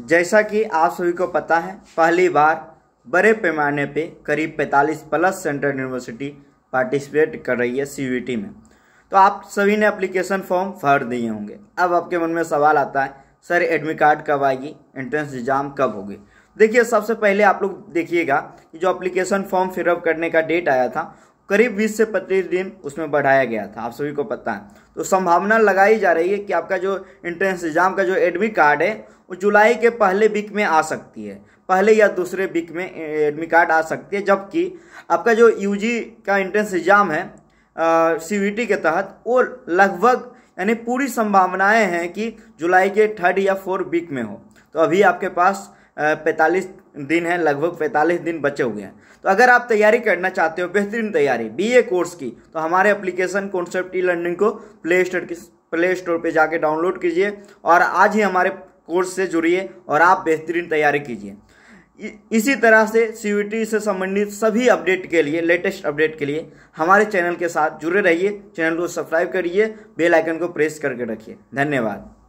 जैसा कि आप सभी को पता है पहली बार बड़े पैमाने पे करीब 45 प्लस सेंट्रल यूनिवर्सिटी पार्टिसिपेट कर रही है सी में तो आप सभी ने अप्लीकेशन फॉर्म भर दिए होंगे अब आपके मन में सवाल आता है सर एडमिट कार्ड कब आएगी एंट्रेंस एग्ज़ाम कब होगी देखिए सबसे पहले आप लोग देखिएगा कि जो अप्लीकेशन फॉर्म फिलअप करने का डेट आया था करीब 20 से पच्चीस दिन उसमें बढ़ाया गया था आप सभी को पता है तो संभावना लगाई जा रही है कि आपका जो इंट्रेंस एग्जाम का जो एडमिट कार्ड है वो जुलाई के पहले वीक में आ सकती है पहले या दूसरे वीक में एडमिट कार्ड आ सकती है जबकि आपका जो यूजी का इंट्रेंस एग्जाम है सी के तहत वो लगभग यानी पूरी संभावनाएं हैं कि जुलाई के थर्ड या फोर्थ वीक में हो तो अभी आपके पास पैंतालीस दिन है लगभग पैंतालीस दिन बचे हुए हैं तो अगर आप तैयारी करना चाहते हो बेहतरीन तैयारी बीए कोर्स की तो हमारे एप्लीकेशन कॉन्सेप्ट ई लर्निंग को प्ले स्टोर की प्ले स्टोर पर जाके डाउनलोड कीजिए और आज ही हमारे कोर्स से जुड़िए और आप बेहतरीन तैयारी कीजिए इसी तरह से सी से संबंधित सभी अपडेट के लिए लेटेस्ट अपडेट के लिए हमारे चैनल के साथ जुड़े रहिए चैनल को सब्सक्राइब करिए बेल आइकन को प्रेस करके रखिए धन्यवाद